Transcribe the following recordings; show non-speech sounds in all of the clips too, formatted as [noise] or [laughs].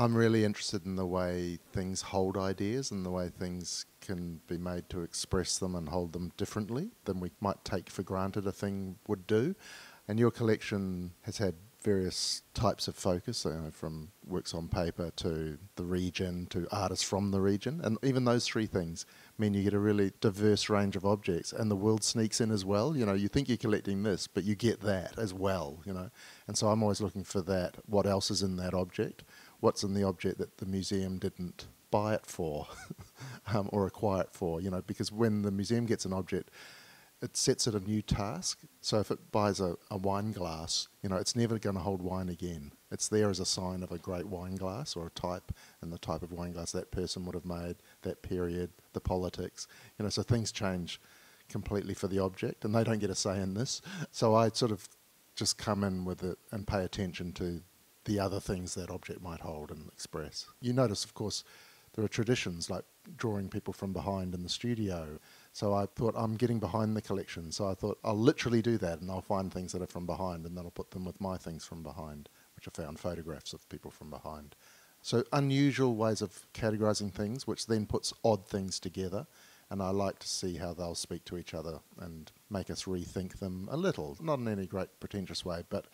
I'm really interested in the way things hold ideas and the way things can be made to express them and hold them differently than we might take for granted a thing would do. And your collection has had various types of focus, you know, from works on paper to the region to artists from the region. And even those three things mean you get a really diverse range of objects and the world sneaks in as well. You know, you think you're collecting this, but you get that as well, you know. And so I'm always looking for that, what else is in that object what's in the object that the museum didn't buy it for [laughs] um, or acquire it for, you know, because when the museum gets an object, it sets it a new task. So if it buys a, a wine glass, you know, it's never going to hold wine again. It's there as a sign of a great wine glass or a type and the type of wine glass that person would have made, that period, the politics. You know, so things change completely for the object and they don't get a say in this. So I sort of just come in with it and pay attention to the other things that object might hold and express. You notice, of course, there are traditions like drawing people from behind in the studio. So I thought, I'm getting behind the collection. So I thought, I'll literally do that and I'll find things that are from behind and then I'll put them with my things from behind, which I found photographs of people from behind. So unusual ways of categorizing things, which then puts odd things together. And I like to see how they'll speak to each other and make us rethink them a little, not in any great pretentious way, but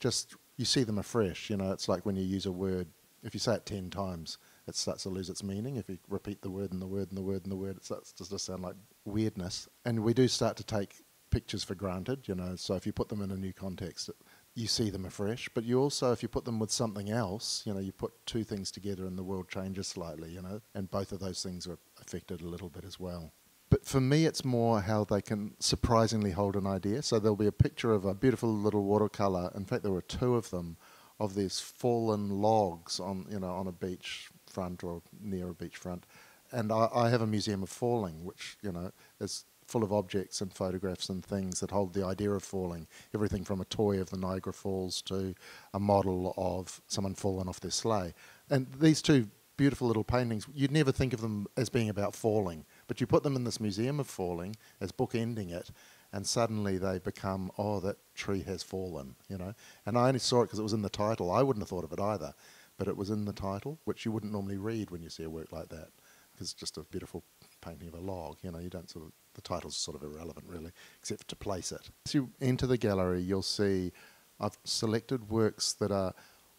just you see them afresh. You know, it's like when you use a word, if you say it 10 times, it starts to lose its meaning. If you repeat the word and the word and the word and the word, it starts to just sound like weirdness. And we do start to take pictures for granted, you know, so if you put them in a new context, it, you see them afresh. But you also, if you put them with something else, you know, you put two things together and the world changes slightly, you know, and both of those things are affected a little bit as well. But for me, it's more how they can surprisingly hold an idea. So there'll be a picture of a beautiful little watercolor. In fact, there were two of them of these fallen logs on you know on a beach front or near a beach front. And I, I have a museum of falling, which you know is full of objects and photographs and things that hold the idea of falling. Everything from a toy of the Niagara Falls to a model of someone falling off their sleigh. And these two beautiful little paintings, you'd never think of them as being about falling. But you put them in this museum of falling as bookending it, and suddenly they become, oh, that tree has fallen, you know. And I only saw it because it was in the title. I wouldn't have thought of it either, but it was in the title, which you wouldn't normally read when you see a work like that, because it's just a beautiful painting of a log, you know. You don't sort of the title's sort of irrelevant really, except to place it. As you enter the gallery, you'll see I've selected works that are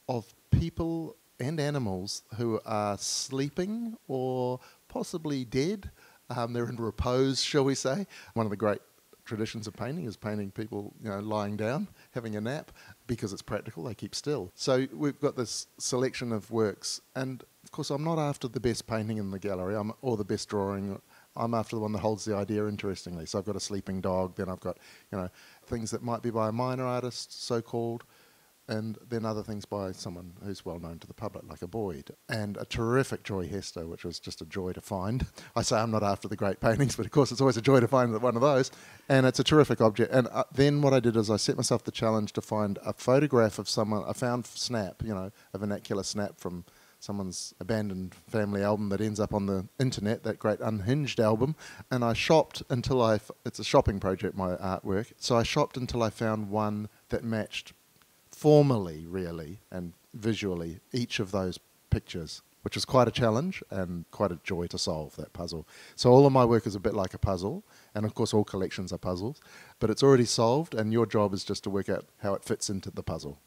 of people and animals who are sleeping or possibly dead um, they're in repose, shall we say. One of the great traditions of painting is painting people you know, lying down, having a nap, because it's practical, they keep still. So we've got this selection of works. And of course, I'm not after the best painting in the gallery I'm, or the best drawing. I'm after the one that holds the idea interestingly. So I've got a sleeping dog, then I've got you know things that might be by a minor artist, so called and then other things by someone who's well known to the public, like a Boyd, and a terrific Joy Hester, which was just a joy to find. [laughs] I say I'm not after the great paintings, but of course it's always a joy to find one of those, and it's a terrific object. And uh, then what I did is I set myself the challenge to find a photograph of someone. I found snap, you know, a vernacular snap from someone's abandoned family album that ends up on the internet, that great unhinged album. And I shopped until I, f- it's a shopping project, my artwork. So I shopped until I found one that matched formally, really, and visually each of those pictures, which was quite a challenge and quite a joy to solve that puzzle. So all of my work is a bit like a puzzle, and of course all collections are puzzles, but it's already solved, and your job is just to work out how it fits into the puzzle.